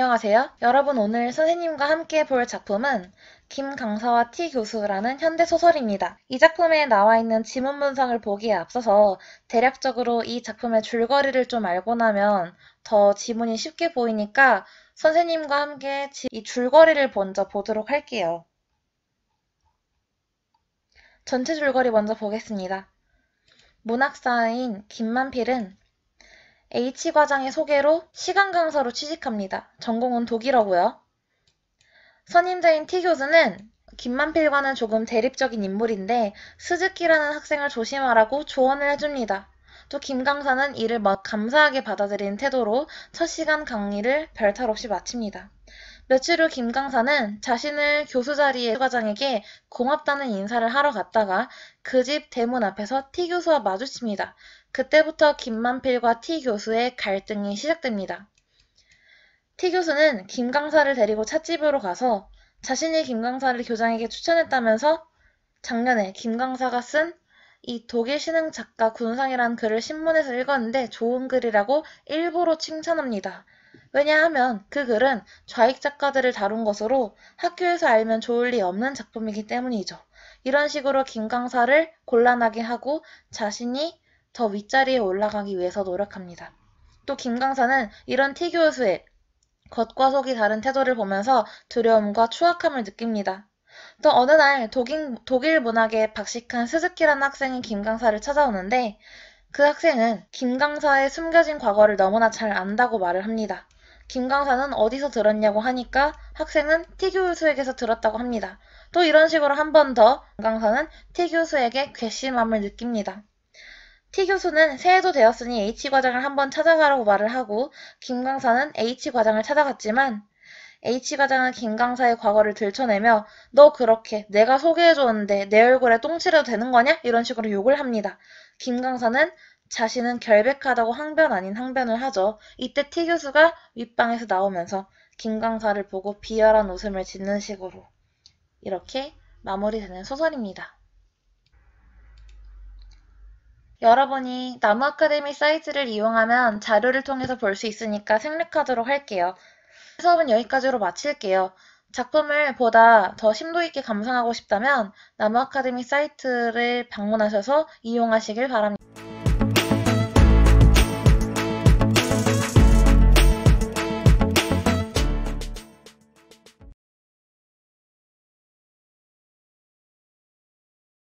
안녕하세요. 여러분 오늘 선생님과 함께 볼 작품은 김강사와티 교수라는 현대 소설입니다. 이 작품에 나와 있는 지문 문상을 보기에 앞서서 대략적으로 이 작품의 줄거리를 좀 알고 나면 더 지문이 쉽게 보이니까 선생님과 함께 이 줄거리를 먼저 보도록 할게요. 전체 줄거리 먼저 보겠습니다. 문학사인 김만필은 H 과장의 소개로 시간 강사로 취직합니다. 전공은 독일어고요. 선임자인 T 교수는 김만필과는 조금 대립적인 인물인데 스즈키라는 학생을 조심하라고 조언을 해줍니다. 또 김 강사는 이를 막 감사하게 받아들인 태도로 첫 시간 강의를 별탈 없이 마칩니다. 며칠 후김 강사는 자신을 교수 자리에 과장에게 고맙다는 인사를 하러 갔다가 그 집 대문 앞에서 티 교수와 마주칩니다. 그때부터 김만필과 티 교수의 갈등이 시작됩니다. 티 교수는 김 강사를 데리고 찻집으로 가서 자신이 김 강사를 교장에게 추천했다면서 작년에 김 강사가 쓴 이 독일 신흥 작가 군상이란 글을 신문에서 읽었는데 좋은 글이라고 일부러 칭찬합니다. 왜냐하면 그 글은 좌익 작가들을 다룬 것으로 학교에서 알면 좋을 리 없는 작품이기 때문이죠. 이런 식으로 김 강사를 곤란하게 하고 자신이 더 윗자리에 올라가기 위해서 노력합니다. 또김 강사는 이런 티 교수의 겉과 속이 다른 태도를 보면서 두려움과 추악함을 느낍니다. 또 어느 날 독일, 독일 문학에 박식한 스즈키라는 학생이 김 강사를 찾아오는데 그 학생은 김 강사의 숨겨진 과거를 너무나 잘 안다고 말을 합니다. 김 강사는 어디서 들었냐고 하니까 학생은 티 교수에게서 들었다고 합니다. 또 이런 식으로 한 번 더김 강사는 티 교수에게 괘씸함을 느낍니다. 티 교수는 새해도 되었으니 H 과장을 한 번 찾아가라고 말을 하고 김 강사는 H 과장을 찾아갔지만 H 과장은 김 강사의 과거를 들춰내며 너 그렇게 내가 소개해줬는데 내 얼굴에 똥칠해도 되는 거냐? 이런 식으로 욕을 합니다. 김 강사는 자신은 결백하다고 항변 아닌 항변을 하죠. 이때 티 교수가 윗방에서 나오면서 김강사를 보고 비열한 웃음을 짓는 식으로 이렇게 마무리되는 소설입니다. 여러분이 나무 아카데미 사이트를 이용하면 자료를 통해서 볼 수 있으니까 생략하도록 할게요. 수업은 여기까지로 마칠게요. 작품을 보다 더 심도 있게 감상하고 싶다면 나무 아카데미 사이트를 방문하셔서 이용하시길 바랍니다.